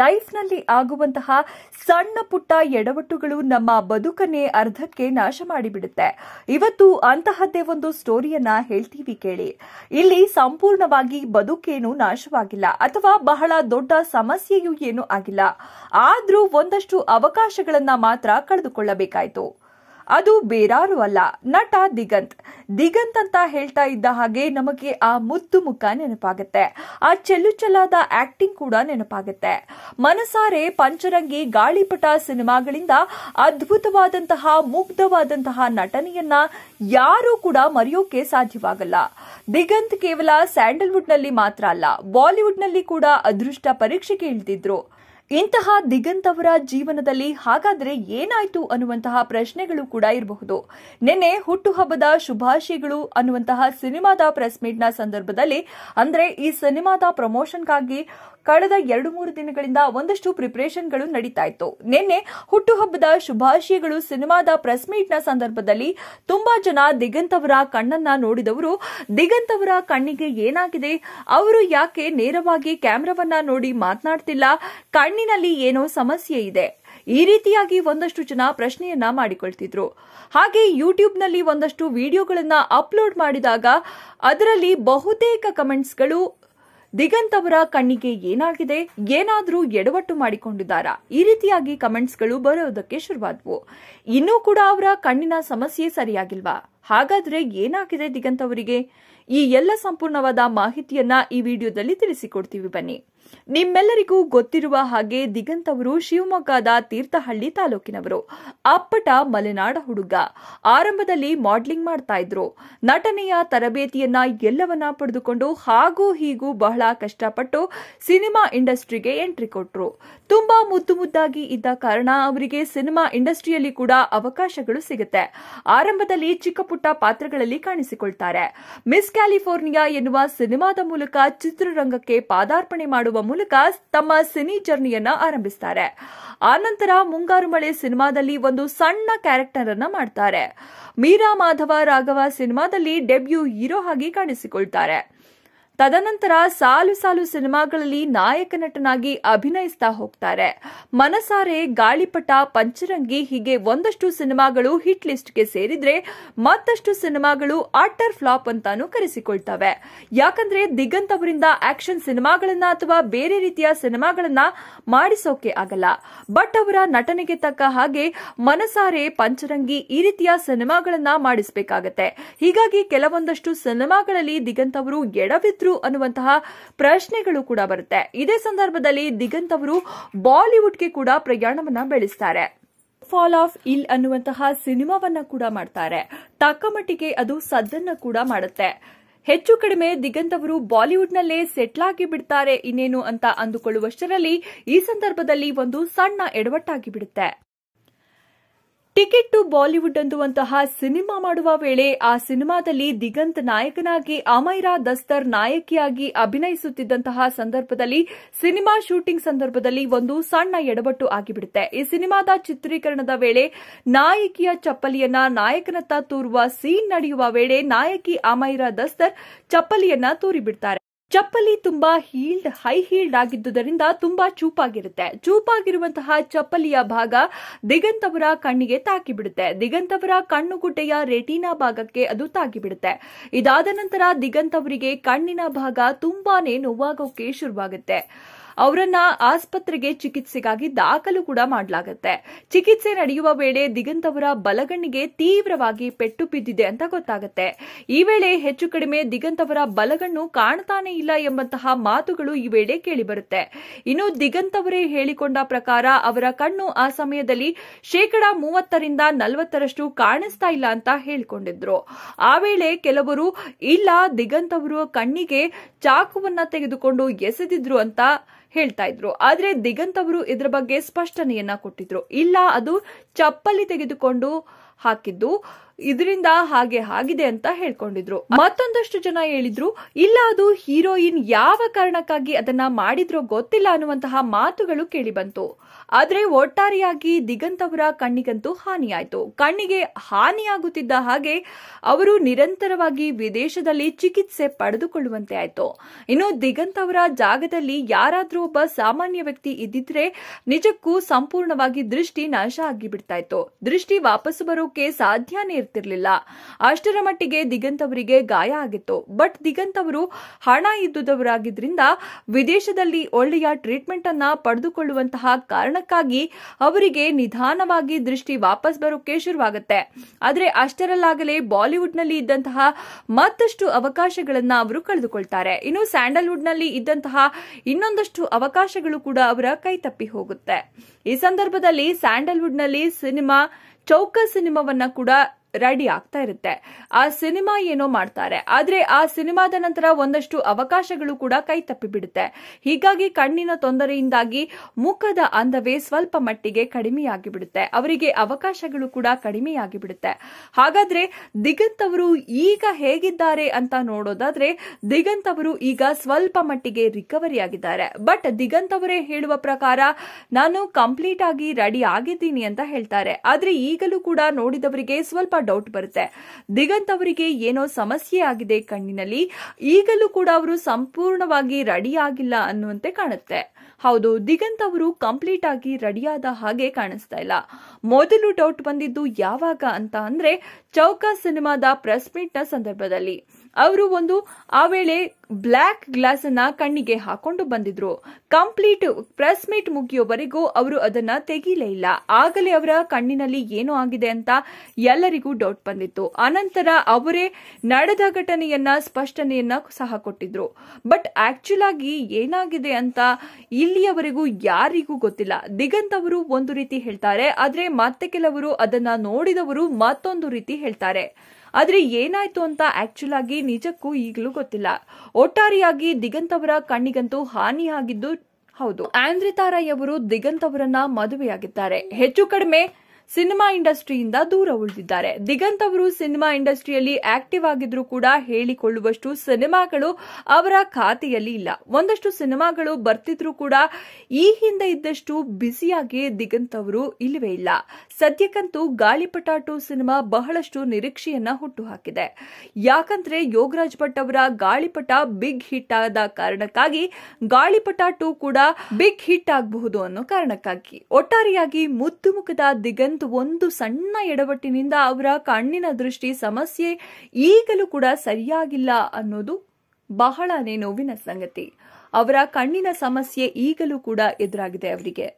ಲೈಫ್ನಲ್ಲಿ ಆಗುವಂತಹ ಸಣ್ಣ ಪುಟ್ಟ ಎಡವಟ್ಟುಗಳು ನಮ್ಮ ಬದುಕನ್ನೇ ಅರ್ಧಕ್ಕೆ ನಾಶ ಮಾಡಿಬಿಡುತ್ತೆ ಇವತ್ತು ಅಂತಹದ್ದೇ ಒಂದು ಸ್ಟೋರಿಯನ್ನ ಹೇಳ್ತೀವಿ ಕೇಳಿ ಇಲ್ಲಿ ಸಂಪೂರ್ಣವಾಗಿ ಬದುಕೇನು ನಾಶವಾಗಿಲ್ಲ ಅಥವಾ ಬಹಳ ದೊಡ್ಡ ಸಮಸ್ಯೆಯೂ ಏನೂ ಆಗಿಲ್ಲ ಆದ್ರೂ ಒಂದಷ್ಟು ಅವಕಾಶಗಳನ್ನ ಮಾತ್ರ ಕಳೆದುಕೊಳ್ಳಬೇಕಾಯಿತು ಅದು ಬೇರಾರು ಅಲ್ಲ ನಟ ದಿಗಂತ್ ದಿಗಂತ್ ಅಂತ ಹೇಳ್ತಾ ಇದ್ದ ಹಾಗೆ ನಮಗೆ ಆ ಮುದ್ದು ಮುಖ ನೆನಪಾಗುತ್ತೆ ಆ ಚೆಲ್ಲು ಚೆಲ್ಲಾದ ಆಕ್ಟಿಂಗ್ ಕೂಡ ನೆನಪಾಗುತ್ತೆ ಮನಸಾರೆ ಪಂಚರಂಗಿ ಗಾಳಿಪಟ ಸಿನಿಮಾಗಳಿಂದ ಅದ್ಭುತವಾದಂತಹ ಮುಗ್ಧವಾದಂತಹ ನಟನೆಯನ್ನ ಯಾರೂ ಕೂಡ ಮರೆಯೋಕೆ ಸಾಧ್ಯವಾಗಲ್ಲ ದಿಗಂತ್ ಕೇವಲ ಸ್ಯಾಂಡಲ್ವುಡ್ ನಲ್ಲಿ ಮಾತ್ರ ಅಲ್ಲ ಬಾಲಿವುಡ್ ನಲ್ಲಿ ಕೂಡ ಅದೃಷ್ಟ ಪರೀಕ್ಷೆಗೆ ಇಳಿದಿದ್ರು ಇಂತಹ ದಿಗಂತವರ ಜೀವನದಲ್ಲಿ ಹಾಗಾದರೆ ಏನಾಯಿತು ಅನ್ನುವಂತಹ ಪ್ರಶ್ನೆಗಳು ಕೂಡ ಇರಬಹುದು ನಿನ್ನೆ ಹುಟ್ಟುಹಬ್ಬದ ಶುಭಾಶಯಗಳು ಅನ್ನುವಂತಹ ಸಿನಿಮಾದ ಪ್ರೆಸ್ ಮೀಟ್ನ ಸಂದರ್ಭದಲ್ಲಿ ಅಂದರೆ ಈ ಸಿನಿಮಾದ ಪ್ರಮೋಷನ್ಗಾಗಿ ಕಳೆದ ಎರಡು ಮೂರು ದಿನಗಳಿಂದ ಒಂದಷ್ಟು ಪ್ರಿಪರೇಷನ್ಗಳು ನಡೀತಾ ಇತ್ತು ನಿನ್ನೆ ಹುಟ್ಟುಹಬ್ಬದ ಶುಭಾಶಯಗಳು ಸಿನಿಮಾದ ಪ್ರೆಸ್ ಮೀಟ್ನ ಸಂದರ್ಭದಲ್ಲಿ ತುಂಬಾ ಜನ ದಿಗಂತವರ ಕಣ್ಣನ್ನ ನೋಡಿದವರು ದಿಗಂತವರ ಕಣ್ಣಿಗೆ ಏನಾಗಿದೆ ಅವರು ಯಾಕೆ ನೇರವಾಗಿ ಕ್ಯಾಮೆರಾವನ್ನ ನೋಡಿ ಮಾತನಾಡ್ತಿಲ್ಲ ಕಣ್ಣ ಕಣ್ಣಿನಲ್ಲಿ ಏನೋ ಸಮಸ್ಯೆ ಇದೆ ಈ ರೀತಿಯಾಗಿ ಒಂದಷ್ಟು ಜನ ಪ್ರಶ್ನೆಯನ್ನ ಮಾಡಿಕೊಳ್ತಿದ್ರು ಹಾಗೆ ಯೂಟ್ಯೂಬ್ನಲ್ಲಿ ಒಂದಷ್ಟು ವಿಡಿಯೋಗಳನ್ನ ಅಪ್ಲೋಡ್ ಮಾಡಿದಾಗ ಅದರಲ್ಲಿ ಬಹುತೇಕ ಕಮೆಂಟ್ಸ್ಗಳು ದಿಗಂತ್ ಅವರ ಕಣ್ಣಿಗೆ ಏನಾಗಿದೆ ಏನಾದರೂ ಎಡವಟ್ಟು ಮಾಡಿಕೊಂಡಿದ್ದಾರಾ ಈ ರೀತಿಯಾಗಿ ಕಮೆಂಟ್ಸ್ಗಳು ಬರೋದಕ್ಕೆ ಶುರುವಾದವು ಇನ್ನೂ ಕೂಡ ಅವರ ಕಣ್ಣಿನ ಸಮಸ್ಯೆ ಸರಿಯಾಗಿಲ್ವಾ ಹಾಗಾದ್ರೆ ಏನಾಗಿದೆ ದಿಗಂತ್ ಅವರಿಗೆ ಈ ಎಲ್ಲ ಸಂಪೂರ್ಣವಾದ ಮಾಹಿತಿಯನ್ನ ಈ ವಿಡಿಯೋದಲ್ಲಿ ತಿಳಿಸಿಕೊಡ್ತೀವಿ ಬನ್ನಿ ನಿಮ್ಮೆಲ್ಲರಿಗೂ ಗೊತ್ತಿರುವ ಹಾಗೆ ದಿಗಂತ್ ಅವರು ಶಿವಮೊಗ್ಗದ ತೀರ್ಥಹಳ್ಳಿ ತಾಲೂಕಿನವರು ಅಪ್ಪಟ ಮಲೆನಾಡ ಹುಡುಗ ಆರಂಭದಲ್ಲಿ ಮಾಡಲಿಂಗ್ ಮಾಡ್ತಾ ಇದ್ರು ನಟನೆಯ ತರಬೇತಿಯನ್ನ ಎಲ್ಲವನ್ನ ಪಡೆದುಕೊಂಡು ಹಾಗೂ ಹೀಗೂ ಬಹಳ ಕಷ್ಟಪಟ್ಟು ಸಿನಿಮಾ ಇಂಡಸ್ಟ್ರಿಗೆ ಎಂಟ್ರಿ ಕೊಟ್ರು ತುಂಬಾ ಮುದ್ದು ಮುದ್ದಾಗಿ ಇದ್ದ ಕಾರಣ ಅವರಿಗೆ ಸಿನಿಮಾ ಇಂಡಸ್ಟ್ರಿಯಲ್ಲಿ ಕೂಡ ಅವಕಾಶಗಳು ಸಿಗುತ್ತೆ ಆರಂಭದಲ್ಲಿ ಚಿಕ್ಕ ಪುಟ್ಟ ಪಾತ್ರಗಳಲ್ಲಿ ಕಾಣಿಸಿಕೊಳ್ತಾರೆ ಮಿಸ್ ಕ್ಯಾಲಿಫೋರ್ನಿಯಾ ಎನ್ನುವ ಸಿನಿಮಾದ ಮೂಲಕ ಚಿತ್ರರಂಗಕ್ಕೆ ಪಾದಾರ್ಪಣೆ ಮಾಡುವ ಮಾಡುವ ಮೂಲಕ ತಮ್ಮ ಸಿನಿ ಜರ್ನಿಯನ್ನ ಆರಂಭಿಸ್ತಾರೆ ಆನಂತರ ಮುಂಗಾರು ಮಳೆ ಸಿನಿಮಾದಲ್ಲಿ ಒಂದು ಸಣ್ಣ ಕ್ಯಾರೆಕ್ಟರ್ ಅನ್ನ ಮಾಡ್ತಾರೆ ಮೀರಾ ಮಾಧವ ರಾಘವ ಸಿನಿಮಾದಲ್ಲಿ ಡೆಬ್ಯೂ ಹೀರೋ ಆಗಿ ಕಾಣಿಸಿಕೊಳ್ತಾರೆ ತದನಂತರ ಸಾಲು ಸಾಲು ಸಿನಿಮಾಗಳಲ್ಲಿ ನಾಯಕ ನಟನಾಗಿ ಅಭಿನಯಿಸ್ತಾ ಹೋಗ್ತಾರೆ ಮನಸಾರೆ ಗಾಳಿಪಟ ಪಂಚರಂಗಿ ಹೀಗೆ ಒಂದಷ್ಟು ಸಿನಿಮಾಗಳು ಹಿಟ್ ಲಿಸ್ಟ್ಗೆ ಸೇರಿದ್ರೆ ಮತ್ತಷ್ಟು ಸಿನಿಮಾಗಳು ಆಟರ್ ಫ್ಲಾಪ್ ಅಂತಾನು ಕರೆಸಿಕೊಳ್ತವೆ ಯಾಕಂದ್ರೆ ದಿಗಂತ್ ಅವರಿಂದ ಆಕ್ಷನ್ ಸಿನಿಮಾಗಳನ್ನ ಅಥವಾ ಬೇರೆ ರೀತಿಯ ಸಿನಿಮಾಗಳನ್ನ ಮಾಡಿಸೋಕೆ ಆಗಲ್ಲ ಬಟ್ ಅವರ ನಟನೆಗೆ ತಕ್ಕ ಹಾಗೆ ಮನಸಾರೆ ಪಂಚರಂಗಿ ಈ ರೀತಿಯ ಸಿನಿಮಾಗಳನ್ನ ಮಾಡಿಸಬೇಕಾಗತ್ತೆ ಹೀಗಾಗಿ ಕೆಲವೊಂದಷ್ಟು ಸಿನಿಮಾಗಳಲ್ಲಿ ದಿಗಂತ್ ಅವರು ಎಡವಿದ್ರು ಹೋದ್ರು ಅನ್ನುವಂತಹ ಪ್ರಶ್ನೆಗಳು ಕೂಡ ಬರುತ್ತೆ ಇದೇ ಸಂದರ್ಭದಲ್ಲಿ ದಿಗಂತ್ ಅವರು ಬಾಲಿವುಡ್ಗೆ ಕೂಡ ಪ್ರಯಾಣವನ್ನ ಬೆಳೆಸ್ತಾರೆ ಫಾಲ್ ಆಫ್ ಇಲ್ ಅನ್ನುವಂತಹ ಸಿನಿಮಾವನ್ನ ಕೂಡ ಮಾಡ್ತಾರೆ ತಕ್ಕಮಟ್ಟಿಗೆ ಅದು ಸದ್ದನ್ನ ಕೂಡ ಮಾಡುತ್ತೆ ಹೆಚ್ಚು ಕಡಿಮೆ ದಿಗಂತ್ ಅವರು ಬಾಲಿವುಡ್ನಲ್ಲೇ ಸೆಟ್ಲ್ ಆಗಿ ಬಿಡ್ತಾರೆ ಇನ್ನೇನು ಅಂತ ಅಂದುಕೊಳ್ಳುವಷ್ಟರಲ್ಲಿ ಈ ಸಂದರ್ಭದಲ್ಲಿ ಒಂದು ಸಣ್ಣ ಎಡವಟ್ಟಾಗಿ ಬಿಡುತ್ತೆ ಟಿಕೆಟ್ ಟು ಬಾಲಿವುಡ್ ಅನ್ನುವಂತಹ ಸಿನಿಮಾ ಮಾಡುವ ವೇಳೆ ಆ ಸಿನಿಮಾದಲ್ಲಿ ದಿಗಂತ್ ನಾಯಕನಾಗಿ ಅಮೈರಾ ದಸ್ತರ್ ನಾಯಕಿಯಾಗಿ ಅಭಿನಯಿಸುತ್ತಿದ್ದಂತಹ ಸಂದರ್ಭದಲ್ಲಿ ಸಿನಿಮಾ ಶೂಟಿಂಗ್ ಸಂದರ್ಭದಲ್ಲಿ ಒಂದು ಸಣ್ಣ ಎಡವಟ್ಟು ಆಗಿಬಿಡುತ್ತೆ ಈ ಸಿನಿಮಾದ ಚಿತ್ರೀಕರಣದ ವೇಳೆ ನಾಯಕಿಯ ಚಪ್ಪಲಿಯನ್ನ ನಾಯಕನತ್ತ ತೂರುವ ಸೀನ್ ನಡೆಯುವ ವೇಳೆ ನಾಯಕಿ ಅಮೈರಾ ದಸ್ತರ್ ಚಪ್ಪಲಿಯನ್ನ ತೂರಿಬಿಡ್ತಾರೆ ಚಪ್ಪಲಿ ತುಂಬಾ ಹೀಲ್ಡ್ ಹೈ ಹೀಲ್ಡ್ ಆಗಿದ್ದುದರಿಂದ ತುಂಬಾ ಚೂಪಾಗಿರುತ್ತೆ ಚೂಪಾಗಿರುವಂತಹ ಚಪ್ಪಲಿಯ ಭಾಗ ದಿಗಂತವರ ಕಣ್ಣಿಗೆ ತಾಕಿಬಿಡುತ್ತೆ ದಿಗಂತವರ ಕಣ್ಣುಗುಡ್ಡೆಯ ರೆಟೀನಾ ಭಾಗಕ್ಕೆ ಅದು ತಾಗಿಬಿಡುತ್ತೆ ಇದಾದ ನಂತರ ದಿಗಂತವರಿಗೆ ಕಣ್ಣಿನ ಭಾಗ ತುಂಬಾನೇ ನೋವಾಗೋಕೆ ಶುರುವಾಗುತ್ತೆ ಅವರನ್ನ ಆಸ್ಪತ್ರೆಗೆ ಚಿಕಿತ್ಸೆಗಾಗಿ ದಾಖಲು ಕೂಡ ಮಾಡಲಾಗುತ್ತೆ ಚಿಕಿತ್ಸೆ ನಡೆಯುವ ವೇಳೆ ದಿಗಂತ್ ಅವರ ಬಲಗಣ್ಣಿಗೆ ತೀವ್ರವಾಗಿ ಪೆಟ್ಟು ಬಿದ್ದಿದೆ ಅಂತ ಗೊತ್ತಾಗುತ್ತೆ ಈ ವೇಳೆ ಹೆಚ್ಚು ಕಡಿಮೆ ದಿಗಂತ್ ಅವರ ಬಲಗಣ್ಣು ಕಾಣ್ತಾನೆ ಇಲ್ಲ ಎಂಬಂತಹ ಮಾತುಗಳು ಈ ವೇಳೆ ಕೇಳಿಬರುತ್ತೆ ಇನ್ನು ದಿಗಂತ್ ಅವರೇ ಹೇಳಿಕೊಂಡ ಪ್ರಕಾರ ಅವರ ಕಣ್ಣು ಆ ಸಮಯದಲ್ಲಿ ಶೇಕಡಾ ಮೂವತ್ತರಿಂದ ನಲವತ್ತರಷ್ಟು ಕಾಣಿಸ್ತಾ ಇಲ್ಲ ಅಂತ ಹೇಳಿಕೊಂಡಿದ್ರು ಆ ವೇಳೆ ಕೆಲವರು ಇಲ್ಲ ದಿಗಂತ್ ಅವರು ಕಣ್ಣಿಗೆ ಚಾಕುವನ್ನ ತೆಗೆದುಕೊಂಡು ಎಸೆದಿದ್ರು ಅಂತ ಹೇಳ್ತಾ ಇದ್ರು ಆದ್ರೆ ದಿಗಂತ್ ಅವರು ಇದರ ಬಗ್ಗೆ ಸ್ಪಷ್ಟನೆಯನ್ನ ಕೊಟ್ಟಿದ್ರು ಇಲ್ಲ ಅದು ಚಪ್ಪಲಿ ತೆಗೆದುಕೊಂಡು ಹಾಕಿದ್ದು ಇದರಿಂದ ಹಾಗೆ ಆಗಿದೆ ಅಂತ ಹೇಳ್ಕೊಂಡಿದ್ರು ಮತ್ತೊಂದಷ್ಟು ಜನ ಹೇಳಿದ್ರು ಇಲ್ಲ ಅದು ಹೀರೋಯಿನ್ ಯಾವ ಕಾರಣಕ್ಕಾಗಿ ಅದನ್ನ ಮಾಡಿದ್ರೋ ಗೊತ್ತಿಲ್ಲ ಅನ್ನುವಂತಹ ಮಾತುಗಳು ಕೇಳಿಬಂತು ಆದ್ರೆ ಒಟ್ಟಾರೆಯಾಗಿ ದಿಗಂತ್ ಅವರ ಕಣ್ಣಿಗಂತೂ ಹಾನಿಯಾಯಿತು ಕಣ್ಣಿಗೆ ಹಾನಿಯಾಗುತ್ತಿದ್ದ ಹಾಗೆ ಅವರು ನಿರಂತರವಾಗಿ ವಿದೇಶದಲ್ಲಿ ಚಿಕಿತ್ಸೆ ಪಡೆದುಕೊಳ್ಳುವಂತೆ ಆಯಿತು ಇನ್ನು ದಿಗಂತ್ ಅವರ ಜಾಗದಲ್ಲಿ ಯಾರಾದ್ರೂ ಒಬ್ಬ ಸಾಮಾನ್ಯ ವ್ಯಕ್ತಿ ಇದ್ದಿದ್ರೆ ನಿಜಕ್ಕೂ ಸಂಪೂರ್ಣವಾಗಿ ದೃಷ್ಟಿ ನಾಶ ಆಗಿಬಿಡ್ತಾ ಇತ್ತು ದೃಷ್ಟಿ ವಾಪಸ್ ಬರೋ ಮಾಡೋಕೆ ಸಾಧ್ಯನೇ ಇರ್ತಿರ್ಲಿಲ್ಲ ಅಷ್ಟರ ಮಟ್ಟಿಗೆ ದಿಗಂತ್ ಅವರಿಗೆ ಗಾಯ ಆಗಿತ್ತು ಬಟ್ ದಿಗಂತ್ ಅವರು ಹಣ ಇದ್ದುದವರಾಗಿದ್ರಿಂದ ವಿದೇಶದಲ್ಲಿ ಒಳ್ಳೆಯ ಟ್ರೀಟ್ಮೆಂಟ್ ಅನ್ನ ಪಡೆದುಕೊಳ್ಳುವಂತಹ ಕಾರಣಕ್ಕಾಗಿ ಅವರಿಗೆ ನಿಧಾನವಾಗಿ ದೃಷ್ಟಿ ವಾಪಸ್ ಬರೋಕೆ ಶುರುವಾಗುತ್ತೆ ಆದರೆ ಅಷ್ಟರಲ್ಲಾಗಲೇ ಬಾಲಿವುಡ್ ನಲ್ಲಿ ಇದ್ದಂತಹ ಮತ್ತಷ್ಟು ಅವಕಾಶಗಳನ್ನ ಅವರು ಕಳೆದುಕೊಳ್ತಾರೆ ಇನ್ನು ಸ್ಯಾಂಡಲ್ವುಡ್ ನಲ್ಲಿ ಇದ್ದಂತಹ ಇನ್ನೊಂದಷ್ಟು ಅವಕಾಶಗಳು ಕೂಡ ಅವರ ಕೈ ತಪ್ಪಿ ಹೋಗುತ್ತೆ ಈ ಸಂದರ್ಭದಲ್ಲಿ ಸ್ಯಾಂಡಲ್ವುಡ್ ನಲ್ಲಿ ಸಿನಿಮಾ ಚೌಕ ಸಿನಿಮಾವನ್ನ ಕೂಡ ರೆಡಿ ಆಗ್ತಾ ಇರುತ್ತೆ ಆ ಸಿನಿಮಾ ಏನೋ ಮಾಡ್ತಾರೆ ಆದ್ರೆ ಆ ಸಿನಿಮಾದ ನಂತರ ಒಂದಷ್ಟು ಅವಕಾಶಗಳು ಕೂಡ ಕೈ ತಪ್ಪಿ ಬಿಡುತ್ತೆ ಹೀಗಾಗಿ ಕಣ್ಣಿನ ತೊಂದರೆಯಿಂದಾಗಿ ಮುಖದ ಅಂದವೇ ಸ್ವಲ್ಪ ಮಟ್ಟಿಗೆ ಕಡಿಮೆಯಾಗಿ ಬಿಡುತ್ತೆ ಅವರಿಗೆ ಅವಕಾಶಗಳು ಕೂಡ ಕಡಿಮೆಯಾಗಿ ಬಿಡುತ್ತೆ ಹಾಗಾದ್ರೆ ದಿಗಂತ್ ಅವರು ಈಗ ಹೇಗಿದ್ದಾರೆ ಅಂತ ನೋಡೋದಾದ್ರೆ ದಿಗಂತ್ ಅವರು ಈಗ ಸ್ವಲ್ಪ ಮಟ್ಟಿಗೆ ರಿಕವರಿ ಆಗಿದ್ದಾರೆ ಬಟ್ ದಿಗಂತ್ ಅವರೇ ಹೇಳುವ ಪ್ರಕಾರ ನಾನು ಕಂಪ್ಲೀಟ್ ಆಗಿ ರೆಡಿ ಆಗಿದ್ದೀನಿ ಅಂತ ಹೇಳ್ತಾರೆ ಆದ್ರೆ ಈಗಲೂ ಕೂಡ ನೋಡಿದವರಿಗೆ ಸ್ವಲ್ಪ ಡೌಟ್ ಬರುತ್ತೆ ದಿಗಂತ್ ಅವರಿಗೆ ಏನೋ ಸಮಸ್ಯೆ ಆಗಿದೆ ಕಣ್ಣಿನಲ್ಲಿ ಈಗಲೂ ಕೂಡ ಅವರು ಸಂಪೂರ್ಣವಾಗಿ ರೆಡಿ ಆಗಿಲ್ಲ ಅನ್ನುವಂತೆ ಕಾಣುತ್ತೆ ಹೌದು ದಿಗಂತ್ ಅವರು ಕಂಪ್ಲೀಟ್ ಆಗಿ ರೆಡಿಯಾದ ಹಾಗೆ ಕಾಣಿಸ್ತಾ ಇಲ್ಲ ಮೊದಲು ಡೌಟ್ ಬಂದಿದ್ದು ಯಾವಾಗ ಅಂತ ಅಂದ್ರೆ ಚೌಕ ಸಿನಿಮಾದ ಪ್ರೆಸ್ ಮೀಟ್ ನ ಸಂದರ್ಭದಲ್ಲಿ ಅವರು ಒಂದು ಆ ವೇಳೆ ಬ್ಲ್ಯಾಕ್ ಗ್ಲಾಸ್ ಅನ್ನ ಕಣ್ಣಿಗೆ ಹಾಕೊಂಡು ಬಂದಿದ್ರು ಕಂಪ್ಲೀಟ್ ಪ್ರೆಸ್ ಮೀಟ್ ಮುಗಿಯೋವರೆಗೂ ಅವರು ಅದನ್ನ ತೆಗೀಲೇ ಇಲ್ಲ ಆಗಲೇ ಅವರ ಕಣ್ಣಿನಲ್ಲಿ ಏನು ಆಗಿದೆ ಅಂತ ಎಲ್ಲರಿಗೂ ಡೌಟ್ ಬಂದಿತ್ತು ಅನಂತರ ಅವರೇ ನಡೆದ ಘಟನೆಯನ್ನ ಸ್ಪಷ್ಟನೆಯನ್ನ ಸಹ ಕೊಟ್ಟಿದ್ರು ಬಟ್ ಆಕ್ಚುಲ್ ಆಗಿ ಏನಾಗಿದೆ ಅಂತ ಇಲ್ಲಿಯವರೆಗೂ ಯಾರಿಗೂ ಗೊತ್ತಿಲ್ಲ ದಿಗಂತ್ ಅವರು ಒಂದು ರೀತಿ ಹೇಳ್ತಾರೆ ಆದ್ರೆ ಮತ್ತೆ ಕೆಲವರು ಅದನ್ನ ನೋಡಿದವರು ಮತ್ತೊಂದು ರೀತಿ ಹೇಳ್ತಾರೆ ಆದರೆ ಏನಾಯ್ತು ಅಂತ ಆಕ್ಚುಲ್ ಆಗಿ ನಿಜಕ್ಕೂ ಈಗಲೂ ಗೊತ್ತಿಲ್ಲ ಒಟ್ಟಾರೆಯಾಗಿ ದಿಗಂತ್ ಅವರ ಕಣ್ಣಿಗಂತೂ ಹಾನಿಯಾಗಿದ್ದು ಹೌದು ಆಂದ್ರಿತಾರಾಯ್ ಅವರು ದಿಗಂತ್ ಅವರನ್ನ ಮದುವೆಯಾಗಿದ್ದಾರೆ ಹೆಚ್ಚು ಕಡಿಮೆ ಸಿನಿಮಾ ಇಂಡಸ್ಟ್ರಿಯಿಂದ ದೂರ ಉಳಿದಿದ್ದಾರೆ ದಿಗಂತ್ ಅವರು ಸಿನಿಮಾ ಇಂಡಸ್ಟ್ರಿಯಲ್ಲಿ ಆಕ್ಟಿವ್ ಆಗಿದ್ರೂ ಕೂಡ ಹೇಳಿಕೊಳ್ಳುವಷ್ಟು ಸಿನಿಮಾಗಳು ಅವರ ಖಾತೆಯಲ್ಲಿ ಇಲ್ಲ ಒಂದಷ್ಟು ಸಿನಿಮಾಗಳು ಬರ್ತಿದ್ರೂ ಕೂಡ ಈ ಹಿಂದೆ ಇದ್ದಷ್ಟು ಬ್ಯುಸಿಯಾಗಿ ದಿಗಂತ್ ಅವರು ಇಲ್ಲವೇ ಇಲ್ಲ ಸದ್ಯಕ್ಕಂತೂ ಗಾಳಿಪಟಾಟು ಸಿನಿಮಾ ಬಹಳಷ್ಟು ನಿರೀಕ್ಷೆಯನ್ನ ಹುಟ್ಟುಹಾಕಿದೆ ಯಾಕಂದ್ರೆ ಯೋಗರಾಜ್ ಭಟ್ ಅವರ ಗಾಳಿಪಟ ಬಿಗ್ ಹಿಟ್ ಆದ ಕಾರಣಕ್ಕಾಗಿ ಗಾಳಿಪಟ ಟೂ ಕೂಡ ಬಿಗ್ ಹಿಟ್ ಆಗಬಹುದು ಅನ್ನೋ ಕಾರಣಕ್ಕಾಗಿ ಒಟ್ಟಾರೆಯಾಗಿ ಮುದ್ದು ಮುಖದ ದಿಗಂತ್ ಒಂದು ಸಣ್ಣ ಎಡವಟ್ಟಿನಿಂದ ಅವರ ಕಣ್ಣಿನ ದೃಷ್ಟಿ ಸಮಸ್ಯೆ ಈಗಲೂ ಕೂಡ ಸರಿಯಾಗಿಲ್ಲ ಅನ್ನೋದು ಬಹಳನೇ ನೋವಿನ ಸಂಗತಿ ಅವರ ಕಣ್ಣಿನ ಸಮಸ್ಯೆ ಈಗಲೂ ಕೂಡ ಎದುರಾಗಿದೆ ಅವರಿಗೆ